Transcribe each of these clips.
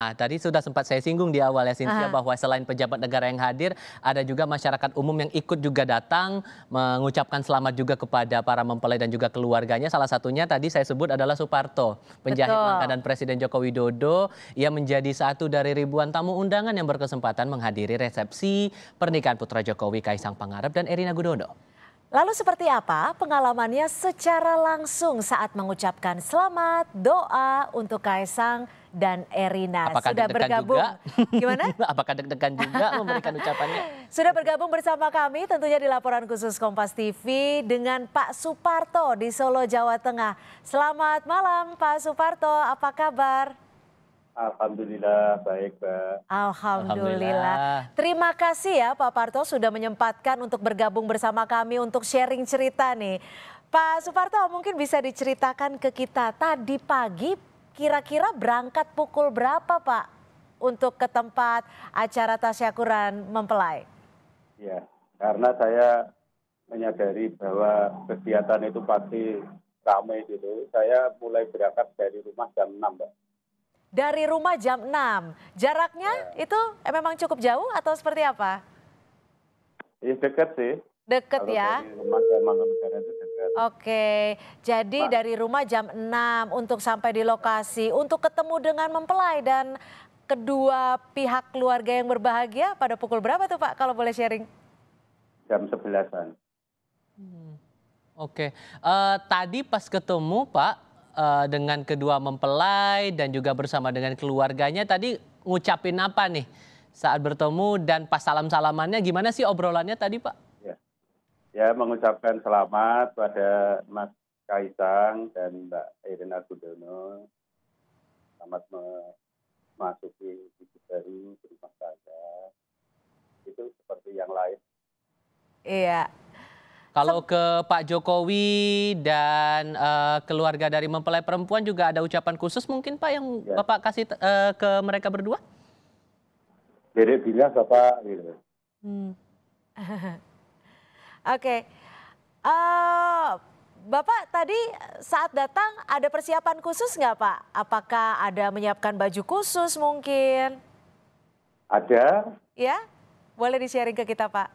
Nah, tadi sudah sempat saya singgung di awal ya Sintia bahwa selain pejabat negara yang hadir, ada juga masyarakat umum yang ikut juga datang mengucapkan selamat juga kepada para mempelai dan juga keluarganya. Salah satunya tadi saya sebut adalah Suparto, penjahit Betul. dan Presiden Joko Widodo. Ia menjadi satu dari ribuan tamu undangan yang berkesempatan menghadiri resepsi pernikahan putra Jokowi Kaisang Pangarep dan Erina Gudodo. Lalu seperti apa pengalamannya secara langsung saat mengucapkan selamat doa untuk Kaisang dan Erina. Apakah Sudah bergabung. Juga? Gimana? Apakah deg-degan juga memberikan ucapannya? Sudah bergabung bersama kami tentunya di laporan khusus Kompas TV dengan Pak Suparto di Solo, Jawa Tengah. Selamat malam Pak Suparto, apa kabar? Alhamdulillah baik, Pak. Alhamdulillah. Alhamdulillah. Terima kasih ya Pak Parto sudah menyempatkan untuk bergabung bersama kami untuk sharing cerita nih. Pak Suparto mungkin bisa diceritakan ke kita tadi pagi kira-kira berangkat pukul berapa Pak untuk ke tempat acara tasyakuran mempelai? Ya, karena saya menyadari bahwa kegiatan itu pasti ramai gitu. Saya mulai berangkat dari rumah jam 6, Pak. Dari rumah jam 6. Jaraknya ya. itu eh, memang cukup jauh atau seperti apa? Ya, dekat sih. Dekat ya. Dari rumah jam 6 itu Oke, jadi Pak. dari rumah jam 6 untuk sampai di lokasi, untuk ketemu dengan mempelai dan kedua pihak keluarga yang berbahagia pada pukul berapa tuh Pak kalau boleh sharing? Jam 11-an. Hmm. Oke, uh, tadi pas ketemu Pak uh, dengan kedua mempelai dan juga bersama dengan keluarganya tadi ngucapin apa nih saat bertemu dan pas salam-salamannya gimana sih obrolannya tadi Pak? Ya, mengucapkan selamat pada Mas Kaisang dan Mbak Irina Gudono. Selamat memasuki hidup baru di rumah tangga. Itu seperti yang lain. Iya. Kalau ke Pak Jokowi dan uh, keluarga dari mempelai perempuan juga ada ucapan khusus mungkin Pak yang ya. Bapak kasih uh, ke mereka berdua? Dede bilang Bapak gitu. Hmm. Oke. Uh, Bapak tadi saat datang ada persiapan khusus nggak Pak? Apakah ada menyiapkan baju khusus mungkin? Ada. Ya, boleh di-sharing ke kita Pak.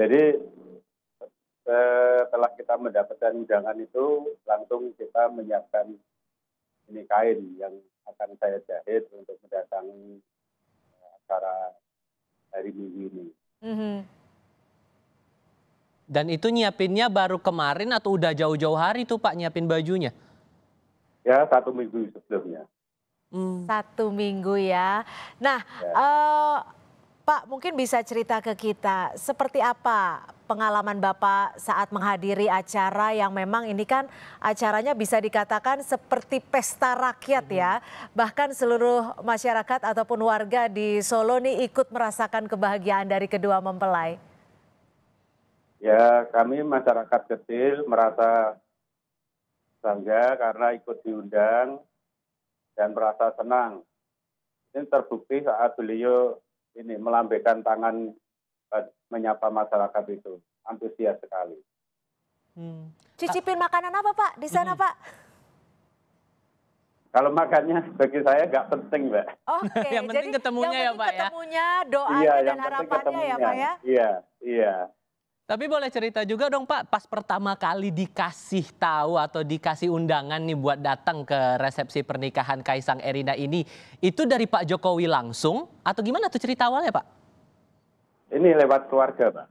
Jadi eh, setelah kita mendapatkan undangan itu langsung kita menyiapkan ini kain yang akan saya jahit untuk mendatangi eh, acara hari minggu ini. Mm -hmm. Dan itu nyiapinnya baru kemarin atau udah jauh-jauh hari tuh Pak nyiapin bajunya? Ya satu minggu sebelumnya. Hmm. Satu minggu ya. Nah ya. Uh, Pak mungkin bisa cerita ke kita seperti apa pengalaman Bapak saat menghadiri acara yang memang ini kan acaranya bisa dikatakan seperti pesta rakyat ya. hmm. ya. Bahkan seluruh masyarakat ataupun warga di Solo nih ikut merasakan kebahagiaan dari kedua mempelai. Ya, kami masyarakat kecil merasa bangga karena ikut diundang dan merasa senang. Ini terbukti saat beliau ini melambaikan tangan menyapa masyarakat itu antusias sekali. Hmm. Cicipin makanan apa Pak di sana hmm. Pak? Kalau makannya bagi saya nggak penting Mbak. Oke, okay, yang penting jadi ketemunya yang ya, penting ya? Iya, ya Pak ketemunya, ya. Ketemunya, doanya iya, dan harapannya ya Pak ya. Iya, iya. Tapi boleh cerita juga dong Pak, pas pertama kali dikasih tahu atau dikasih undangan nih buat datang ke resepsi pernikahan Kaisang Erina ini, itu dari Pak Jokowi langsung atau gimana tuh cerita awalnya Pak? Ini lewat keluarga Pak.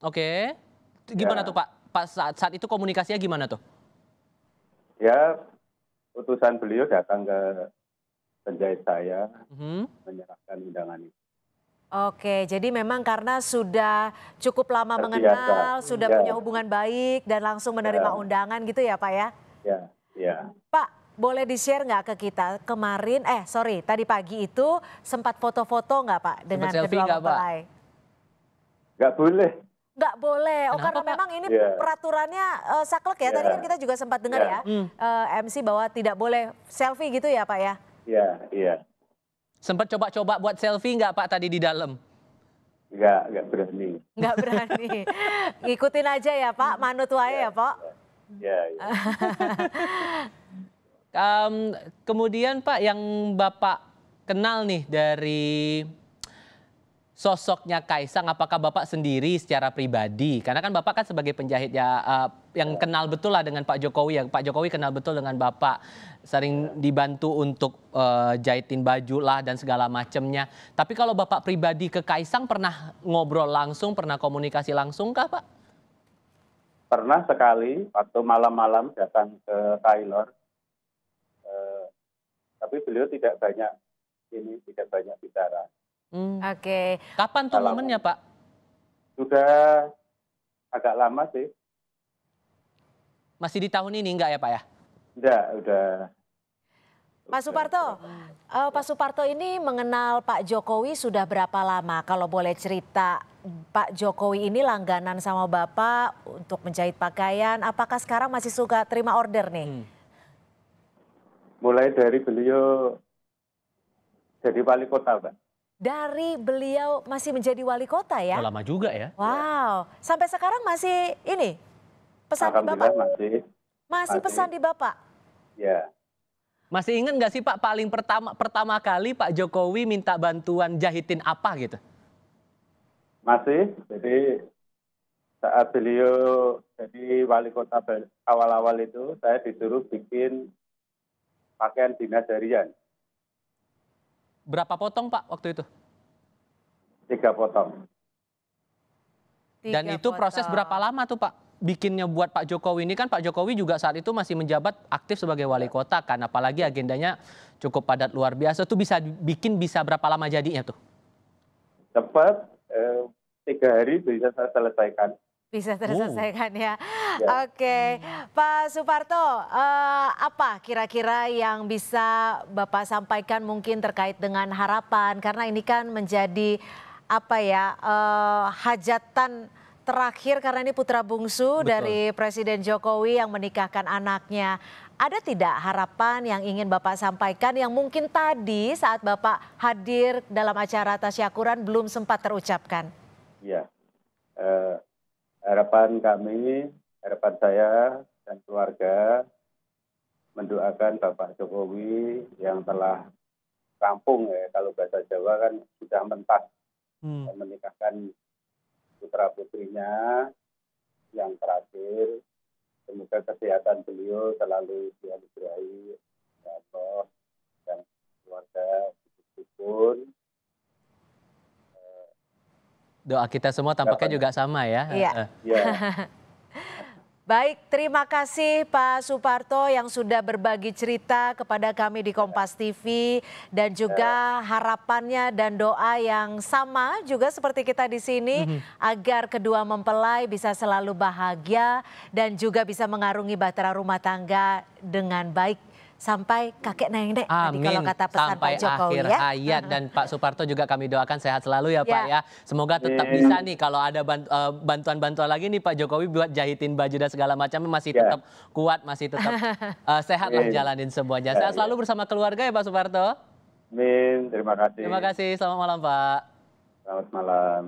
Oke, ya. gimana ya. tuh Pak? Pas saat, saat itu komunikasinya gimana tuh? Ya, utusan beliau datang ke penjahit saya, -hmm. menyerahkan undangan itu. Oke, jadi memang karena sudah cukup lama Terbiasa. mengenal, sudah ya. punya hubungan baik dan langsung menerima ya. undangan gitu ya Pak ya? Ya, ya. Pak, boleh di-share nggak ke kita kemarin, eh sorry, tadi pagi itu sempat foto-foto nggak Pak dengan sempat kedua Pak? Nggak boleh. Nggak boleh, oh Kenapa, karena Pak? memang ini ya. peraturannya uh, saklek ya, ya, tadi iya. kan kita juga sempat dengar ya, ya. Hmm. Uh, eh, MC bahwa tidak boleh selfie gitu ya Pak ya? Iya, iya. Sempat coba-coba buat selfie nggak Pak tadi di dalam? Nggak, nggak berani. Nggak berani. Ngikutin aja ya Pak, manut wae ya, ya Pak. Ya, ya. um, kemudian Pak yang Bapak kenal nih dari sosoknya Kaisang apakah Bapak sendiri secara pribadi? Karena kan Bapak kan sebagai penjahit ya uh, eh, yang kenal betul lah dengan Pak Jokowi ya. Pak Jokowi kenal betul dengan Bapak sering dibantu untuk uh, jahitin baju lah dan segala macamnya. Tapi kalau Bapak pribadi ke Kaisang pernah ngobrol langsung, pernah komunikasi langsung kah, Pak? Pernah sekali waktu malam-malam datang ke Taylor. Uh, eh, tapi beliau tidak banyak ini tidak banyak bicara. Hmm. Oke. Okay. Kapan tuh momennya Pak? Sudah agak lama sih. Masih di tahun ini enggak ya Pak ya? Enggak, udah. Pak Suparto, uh, Pak Suparto ini mengenal Pak Jokowi sudah berapa lama? Kalau boleh cerita, Pak Jokowi ini langganan sama Bapak untuk menjahit pakaian. Apakah sekarang masih suka terima order nih? Hmm. Mulai dari beliau jadi wali kota, Pak dari beliau masih menjadi wali kota ya? Lama juga ya. Wow, sampai sekarang masih ini pesan di Bapak? Masih. Masih pesan di Bapak? Ya. Masih ingat nggak sih Pak paling pertama pertama kali Pak Jokowi minta bantuan jahitin apa gitu? Masih. Jadi saat beliau jadi wali kota awal-awal itu saya disuruh bikin pakaian dinas harian. Berapa potong Pak waktu itu? Tiga potong. Tiga Dan itu potong. proses berapa lama tuh Pak? bikinnya buat Pak Jokowi ini kan Pak Jokowi juga saat itu masih menjabat aktif sebagai wali kota kan apalagi agendanya cukup padat luar biasa tuh bisa bikin bisa berapa lama jadinya tuh cepat eh, tiga hari bisa saya selesaikan bisa oh. terselesaikan oh. ya. ya. Oke, okay. hmm. Pak Suparto, uh, apa kira-kira yang bisa Bapak sampaikan mungkin terkait dengan harapan karena ini kan menjadi apa ya uh, hajatan terakhir karena ini putra bungsu Betul. dari Presiden Jokowi yang menikahkan anaknya. Ada tidak harapan yang ingin Bapak sampaikan yang mungkin tadi saat Bapak hadir dalam acara tasyakuran belum sempat terucapkan? Ya, uh, harapan kami, harapan saya dan keluarga mendoakan Bapak Jokowi yang telah rampung ya kalau bahasa Jawa kan sudah mentas hmm. dan menikahkan putra putrinya yang terakhir semoga kesehatan beliau selalu dianugerahi Allah ya, dan keluarga pun Doa kita semua tampaknya juga sama ya. Iya. Eh, eh. iya. Baik, terima kasih Pak Suparto yang sudah berbagi cerita kepada kami di Kompas TV dan juga eh. harapannya dan doa yang sama juga seperti kita di sini mm -hmm. agar kedua mempelai bisa selalu bahagia dan juga bisa mengarungi bahtera rumah tangga dengan baik sampai kakek nenek Amin. tadi kalau kata pesan sampai Pak Jokowi akhir ya. hayat dan Pak Suparto juga kami doakan sehat selalu ya Pak ya. ya. Semoga tetap yeah. bisa nih kalau ada eh, bantuan-bantuan lagi nih Pak Jokowi buat jahitin baju dan segala macam masih yeah. tetap kuat, masih tetap uh, sehat yeah. lah jalanin semuanya. Sehat selalu bersama keluarga ya Pak Suparto. Amin, terima kasih. Terima kasih, selamat malam Pak. Selamat malam.